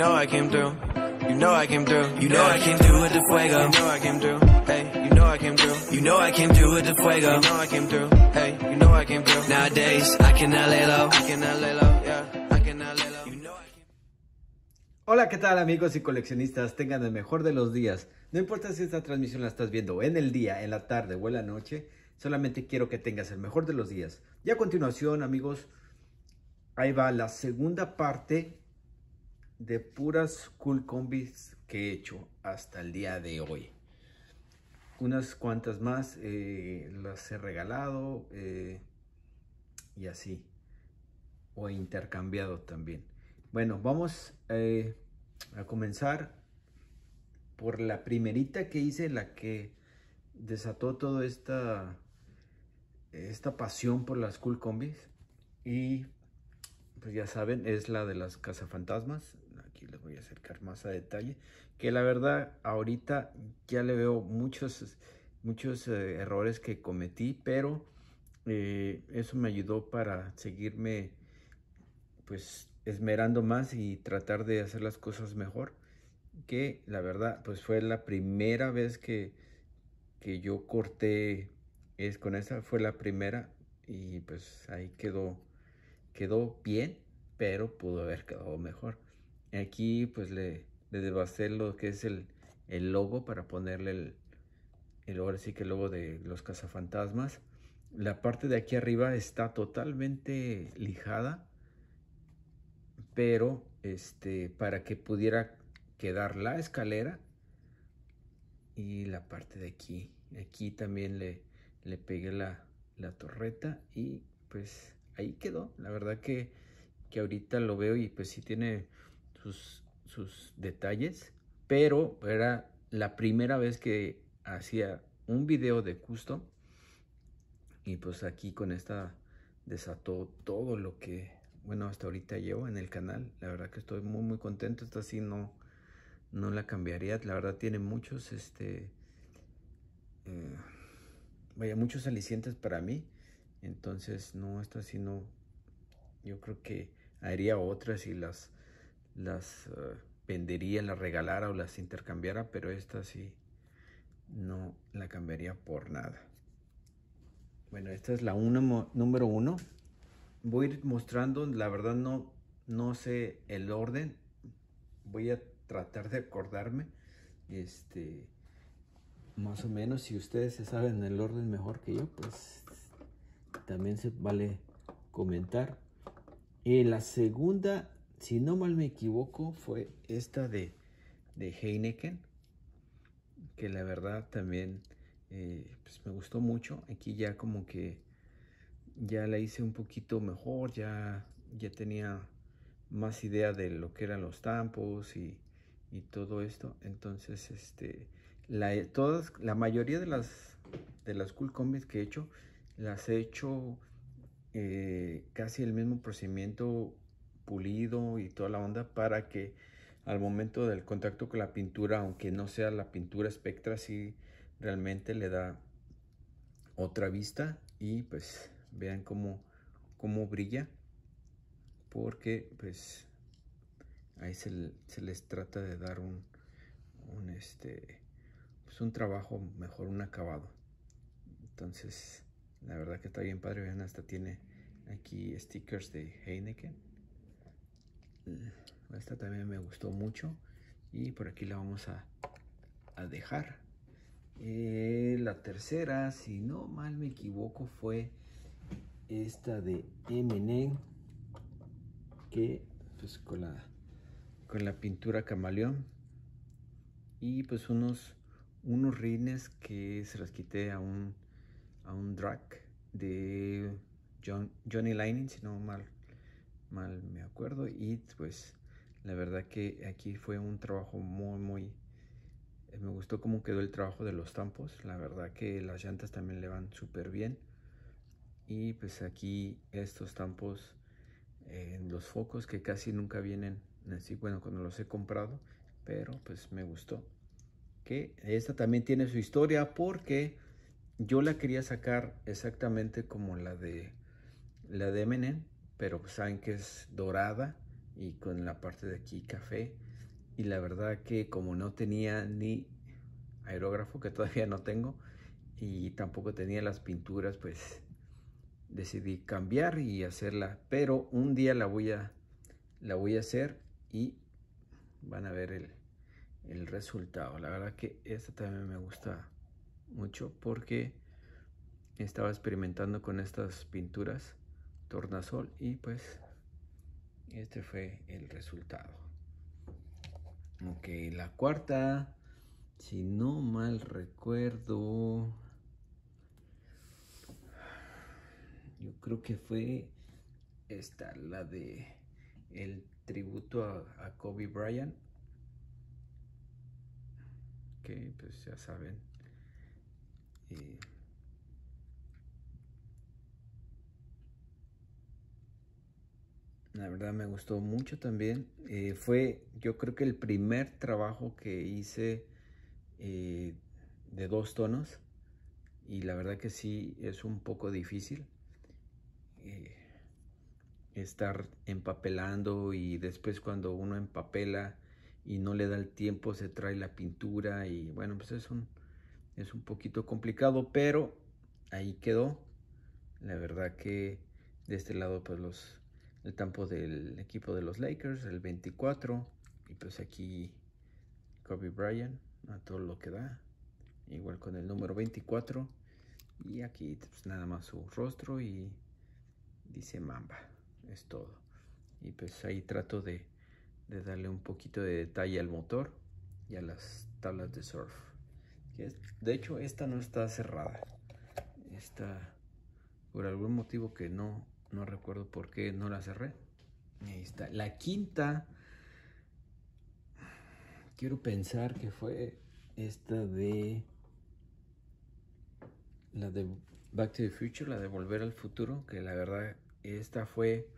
Hola, ¿qué tal amigos y coleccionistas? Tengan el mejor de los días. No importa si esta transmisión la estás viendo en el día, en la tarde o en la noche, solamente quiero que tengas el mejor de los días. Y a continuación, amigos, ahí va la segunda parte de puras cool combis que he hecho hasta el día de hoy. Unas cuantas más eh, las he regalado eh, y así. O intercambiado también. Bueno, vamos eh, a comenzar por la primerita que hice, la que desató toda esta, esta pasión por las cool combis. Y pues ya saben, es la de las cazafantasmas aquí les voy a acercar más a detalle, que la verdad ahorita ya le veo muchos, muchos eh, errores que cometí, pero eh, eso me ayudó para seguirme pues esmerando más y tratar de hacer las cosas mejor, que la verdad pues fue la primera vez que, que yo corté es con esa fue la primera y pues ahí quedó quedó bien pero pudo haber quedado mejor Aquí pues le, le lo que es el, el logo para ponerle el, el, ahora sí que el logo de los cazafantasmas. La parte de aquí arriba está totalmente lijada, pero este, para que pudiera quedar la escalera y la parte de aquí. Aquí también le, le pegué la, la torreta y pues ahí quedó. La verdad que, que ahorita lo veo y pues sí tiene sus, detalles, pero era la primera vez que hacía un video de custom y pues aquí con esta desató todo lo que bueno hasta ahorita llevo en el canal la verdad que estoy muy muy contento esta sí no no la cambiaría la verdad tiene muchos este eh, vaya muchos alicientes para mí entonces no esta sí no yo creo que haría otras y las las eh, vendería, las regalara o las intercambiara, pero esta sí no la cambiaría por nada. Bueno, esta es la una, número uno. Voy a ir mostrando, la verdad no, no sé el orden. Voy a tratar de acordarme. Este, más o menos, si ustedes se saben el orden mejor que yo, pues también se vale comentar. Eh, la segunda si no mal me equivoco, fue esta de, Heineken, que la verdad también eh, pues me gustó mucho. Aquí ya como que ya la hice un poquito mejor, ya, ya tenía más idea de lo que eran los tampos y, todo esto. Entonces, este, la, todas, la mayoría de las, de las cool combis que he hecho, las he hecho eh, casi el mismo procedimiento pulido y toda la onda para que al momento del contacto con la pintura, aunque no sea la pintura espectra, sí realmente le da otra vista y pues vean cómo, cómo brilla porque pues ahí se, les trata de dar un, un este pues un trabajo mejor un acabado entonces la verdad que está bien padre vean hasta tiene aquí stickers de Heineken Mm, esta también me gustó mucho. Y por aquí la vamos a, a dejar. Eh, la tercera, si no mal me equivoco, fue esta de MN. Que pues con la, con la pintura camaleón. Y pues unos, unos rines que se las quité a un, a un drag de Johnny Lining si no mal mal me acuerdo. Y pues la verdad que aquí fue un trabajo muy, muy... Eh, me gustó cómo quedó el trabajo de los tampos. La verdad que las llantas también le van súper bien. Y pues aquí estos tampos, eh, En los focos que casi nunca vienen así, bueno, cuando los he comprado, pero pues me gustó. Que esta también tiene su historia porque yo la quería sacar exactamente como la de la de Menen pero saben que es dorada y con la parte de aquí café. Y la verdad que como no tenía ni aerógrafo, que todavía no tengo, y tampoco tenía las pinturas, pues decidí cambiar y hacerla. Pero un día la voy a, la voy a hacer y van a ver el resultado. La verdad que esta también me gusta mucho porque estaba experimentando con estas pinturas tornasol y pues este fue el resultado ok la cuarta si no mal recuerdo yo creo que fue esta la de el tributo a, Kobe Bryant que pues ya saben eh, La verdad me gustó mucho también. Eh, fue yo creo que el primer trabajo que hice eh, de dos tonos. Y la verdad que sí es un poco difícil eh, estar empapelando y después cuando uno empapela y no le da el tiempo se trae la pintura y bueno pues es un, es un poquito complicado pero ahí quedó. La verdad que de este lado pues los el campo del equipo de los Lakers, el 24. Y pues aquí Kobe Bryant, a todo lo que da. Igual con el número 24. Y aquí pues nada más su rostro y dice Mamba. Es todo. Y pues ahí trato de, de darle un poquito de detalle al motor y a las tablas de surf. De hecho, esta no está cerrada. Esta, por algún motivo que no, no recuerdo por qué no la cerré. Ahí está. La quinta. Quiero pensar que fue esta de. La de Back to the Future, la de Volver al Futuro, que la verdad, esta fue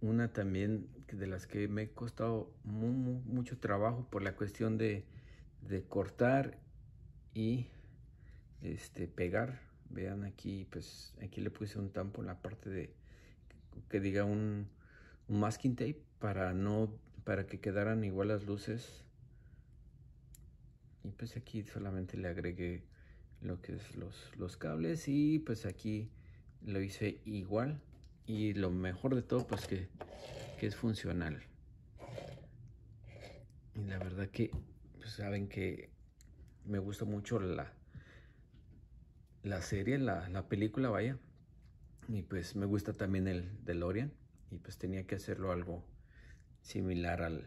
una también de las que me he costado mucho trabajo por la cuestión de, de cortar y este, pegar Vean aquí, pues aquí le puse un tampo en la parte de, que diga un, masking tape para no, para que quedaran igual las luces. Y pues aquí solamente le agregué lo que es los, los cables y pues aquí lo hice igual. Y lo mejor de todo pues que, es funcional. Y la verdad que pues, saben que me gusta mucho la, la serie, la, película, vaya. Y pues me gusta también el Lorian Y pues tenía que hacerlo algo similar al,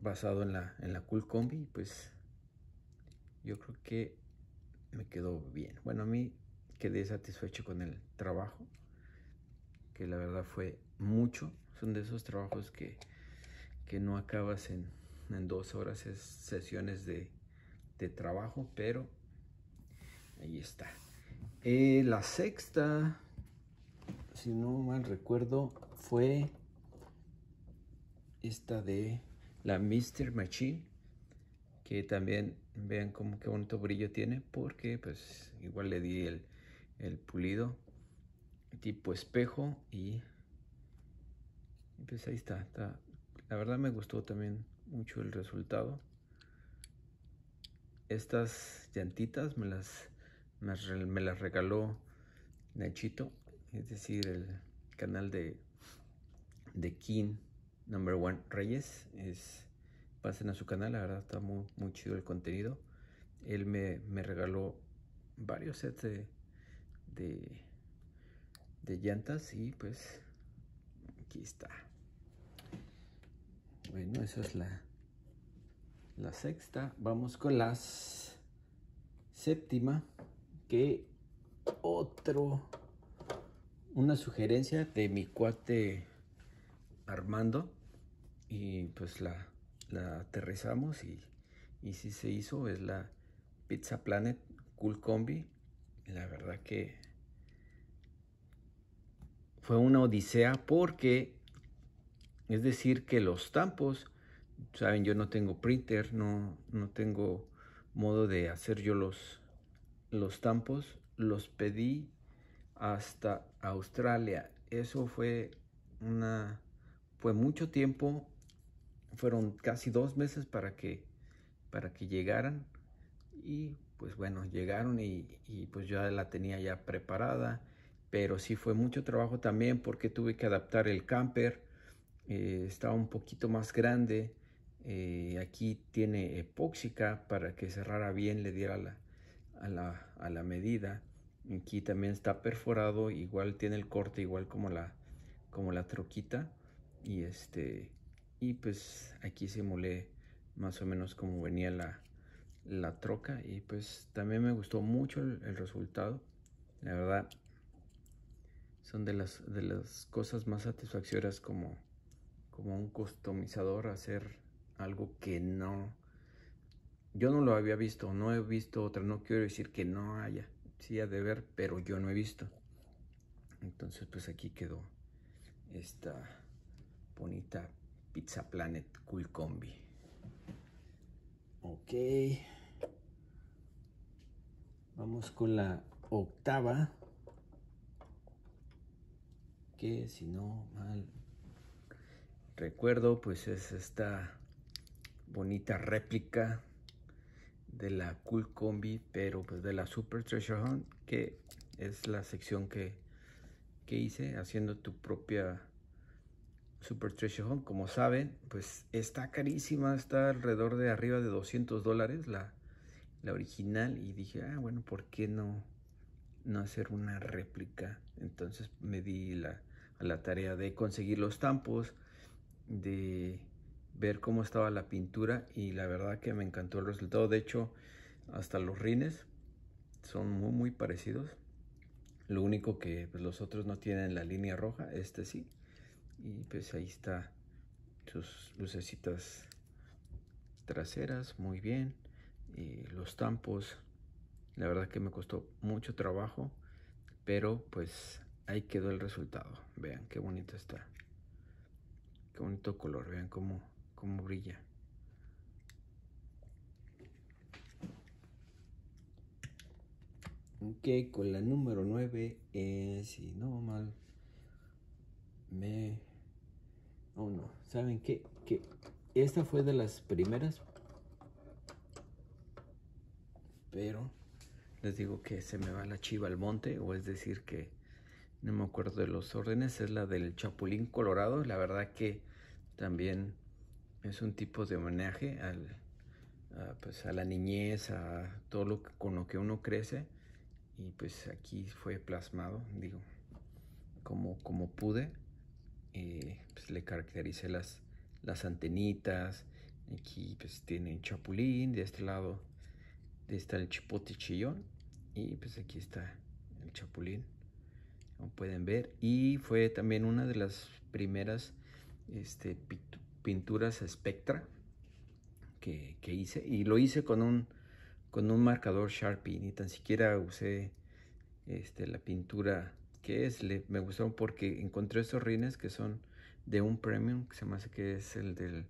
basado en la, en la Cool Combi. Pues yo creo que me quedó bien. Bueno, a mí quedé satisfecho con el trabajo. Que la verdad fue mucho. Son de esos trabajos que, que no acabas en, en dos horas. Es sesiones de, de trabajo, pero Ahí está. Eh, la sexta, si no mal recuerdo, fue esta de la Mr. Machine. Que también vean cómo qué bonito brillo tiene. Porque pues igual le di el, el pulido tipo espejo. Y, pues ahí está. La verdad me gustó también mucho el resultado. Estas llantitas me las me, las regaló Nachito, es decir, el canal de, de King Number One Reyes. Es, pasen a su canal, la verdad está muy, chido el contenido. Él me, regaló varios sets de, de, llantas y pues aquí está. Bueno, esa es la, la sexta. Vamos con las séptima que otro, una sugerencia de mi cuate Armando y pues la, la aterrizamos y, y si se hizo es la Pizza Planet Cool Combi. La verdad que fue una odisea porque es decir que los tampos, saben, yo no tengo printer, no, no tengo modo de hacer yo los, los tampos los pedí hasta Australia. Eso fue una fue mucho tiempo. Fueron casi dos meses para que para que llegaran y pues bueno llegaron y, pues ya la tenía ya preparada. Pero sí fue mucho trabajo también porque tuve que adaptar el camper. Eh, estaba un poquito más grande. Eh, aquí tiene epóxica para que cerrara bien, le diera la, a la, medida. Aquí también está perforado, igual tiene el corte, igual como la, como la troquita. Y este, y pues aquí simulé más o menos como venía la, la troca. Y pues también me gustó mucho el, resultado. La verdad, son de las, de las cosas más satisfactorias como, como un customizador hacer algo que no yo no lo había visto, no he visto otra, no quiero decir que no haya, sí ha de ver, pero yo no he visto. Entonces, pues aquí quedó esta bonita Pizza Planet Cool Combi. Ok. Vamos con la octava. Que si no mal recuerdo, pues es esta bonita réplica de la Cool Combi, pero pues de la Super Treasure Hunt, que es la sección que, que hice haciendo tu propia Super Treasure Hunt. Como saben, pues está carísima, está alrededor de arriba de 200 dólares la, la original y dije, ah, bueno, ¿por qué no, no hacer una réplica? Entonces me di la, a la tarea de conseguir los tampos, de ver cómo estaba la pintura y la verdad que me encantó el resultado. De hecho, hasta los rines son muy, muy parecidos. Lo único que pues, los otros no tienen la línea roja, este sí. Y pues ahí está sus lucecitas traseras, muy bien. Y los tampos, la verdad que me costó mucho trabajo, pero pues ahí quedó el resultado. Vean qué bonito está. Qué bonito color, vean cómo como brilla. Ok, con la número 9, eh, si no mal me... Oh no, ¿saben qué? Que esta fue de las primeras. Pero les digo que se me va la chiva al monte, o es decir que no me acuerdo de los órdenes, es la del Chapulín Colorado. La verdad que también es un tipo de homenaje al, a, pues, a la niñez, a todo lo con lo que uno crece. Y pues aquí fue plasmado, digo, como, como pude. Eh, pues, le caractericé las, las antenitas. Aquí pues tiene chapulín, de este lado está el chipote chillón. Y pues aquí está el chapulín, como pueden ver. Y fue también una de las primeras este, pinturas pinturas Spectra que, hice y lo hice con un, con un marcador Sharpie, ni tan siquiera usé este, la pintura que es, me gustaron porque encontré estos rines que son de un premium, que se me hace que es el del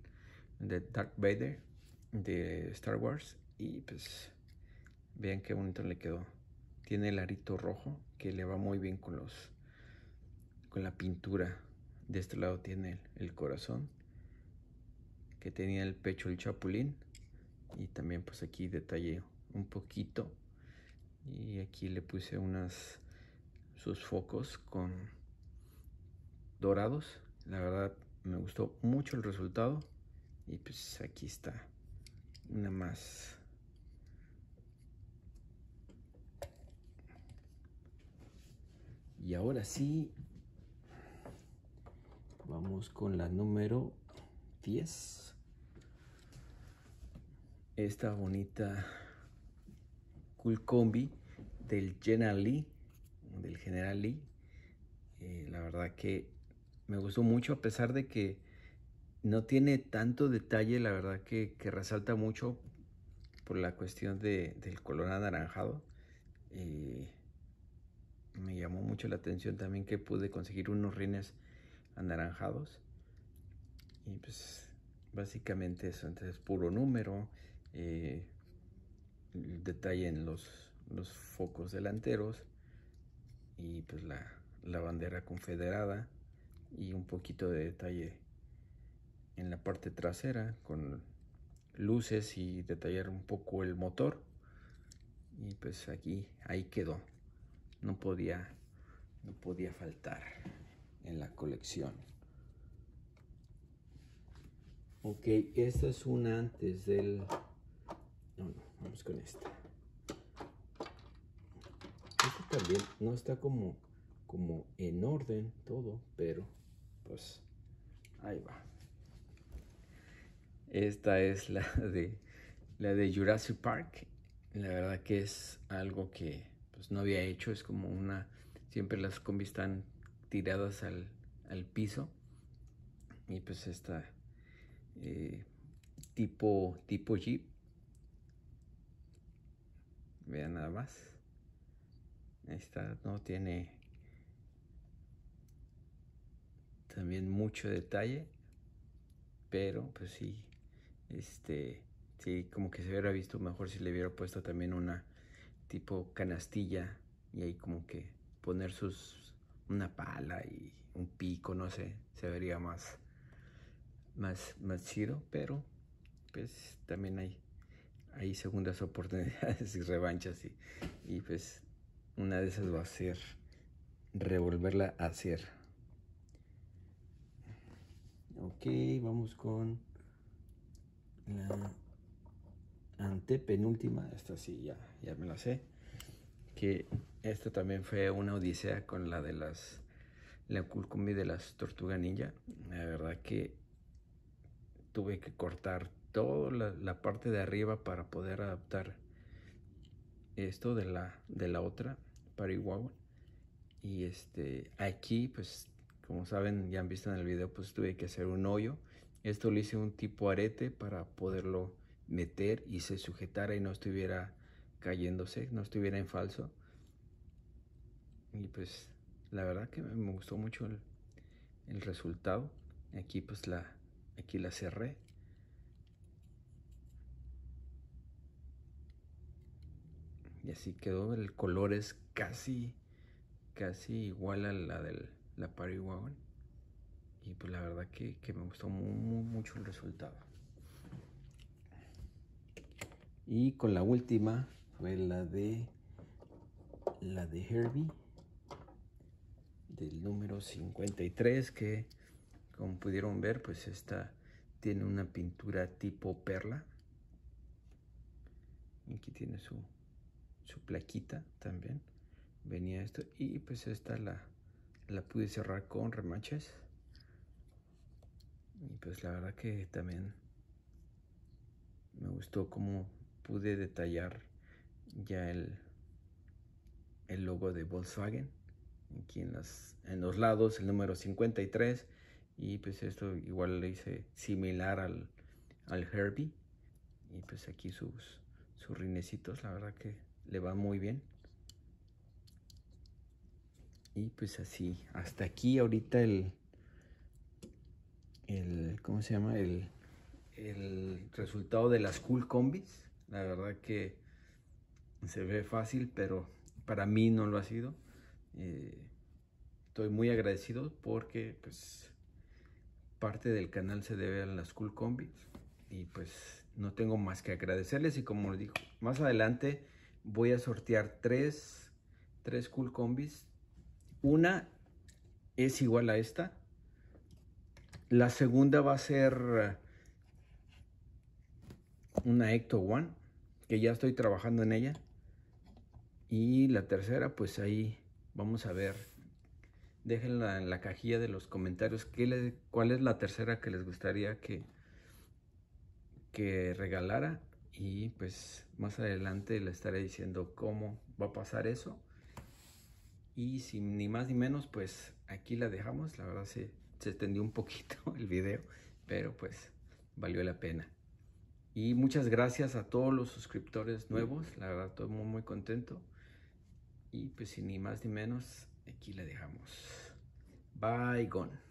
de dark Vader de Star Wars y pues vean qué bonito le quedó. Tiene el arito rojo que le va muy bien con los con la pintura. De este lado tiene el corazón que tenía el pecho el chapulín y también pues aquí detalle un poquito y aquí le puse unas sus focos con dorados la verdad me gustó mucho el resultado y pues aquí está una más y ahora sí vamos con la número 10 esta bonita cool combi del General Lee, del General Lee. Eh, la verdad que me gustó mucho a pesar de que no tiene tanto detalle, la verdad que, resalta mucho por la cuestión del color anaranjado. Eh, me llamó mucho la atención también que pude conseguir unos rines anaranjados. Y pues básicamente eso, entonces puro número, eh, el detalle en los, focos delanteros y pues la, la bandera confederada y un poquito de detalle en la parte trasera con luces y detallar un poco el motor y pues aquí ahí quedó no podía no podía faltar en la colección ok esta es una antes del vamos con esta. Esta también no está como, como en orden todo, pero pues ahí va. Esta es la de la de Jurassic Park. La verdad que es algo que pues, no había hecho. Es como una. Siempre las combis están tiradas al, piso. Y pues esta eh, tipo, tipo Jeep vean nada más esta no tiene también mucho detalle pero pues sí este sí como que se hubiera visto mejor si le hubiera puesto también una tipo canastilla y ahí como que poner sus una pala y un pico no sé se vería más más más chido pero pues también hay hay segundas oportunidades y revanchas y, pues una de esas va a ser revolverla a hacer. Ok, vamos con la antepenúltima. Esta sí, ya, me la sé. Que esta también fue una odisea con la de las. La y de las Tortuga Ninja. La verdad que tuve que cortar la, parte de arriba para poder adaptar esto de la, de la otra para Igual. Y este, aquí, pues, como saben, ya han visto en el video, pues tuve que hacer un hoyo. Esto lo hice un tipo arete para poderlo meter y se sujetara y no estuviera cayéndose, no estuviera en falso. Y pues la verdad que me gustó mucho el, el resultado. Aquí pues la, aquí la cerré y así quedó. El color es casi, casi igual a la de la Party Wagon. Y pues la verdad que, me gustó mucho el resultado. Y con la última fue la de la de Herbie del número 53 que como pudieron ver pues esta tiene una pintura tipo perla aquí tiene su su plaquita también. Venía esto y pues esta la, la pude cerrar con remaches. Y pues la verdad que también me gustó cómo pude detallar ya el, el logo de Volkswagen. Aquí en, las, en los lados el número 53. Y pues esto igual le hice similar al, al Herbie. Y pues aquí sus, sus rinecitos, la verdad que le va muy bien. Y pues así, hasta aquí ahorita el, ¿cómo se llama? El, resultado de las cool combis. La verdad que se ve fácil, pero para mí no lo ha sido. Eh, estoy muy agradecido porque pues parte del canal se debe a las cool combis y pues no tengo más que agradecerles y como les digo, más adelante voy a sortear tres, cool combis. Una es igual a esta. La segunda va a ser uh, una Ecto One, que ya estoy trabajando en ella. Y la tercera, pues ahí vamos a ver. Déjenla en la cajilla de los comentarios qué cuál es la tercera que les gustaría que, que regalara y pues más adelante le estaré diciendo cómo va a pasar eso. Y sin ni más ni menos, pues aquí la dejamos. La verdad se, se extendió un poquito el video, pero pues valió la pena. Y muchas gracias a todos los suscriptores nuevos. La verdad todo muy, muy contento. Y pues sin ni más ni menos, aquí la dejamos. Bye, gone.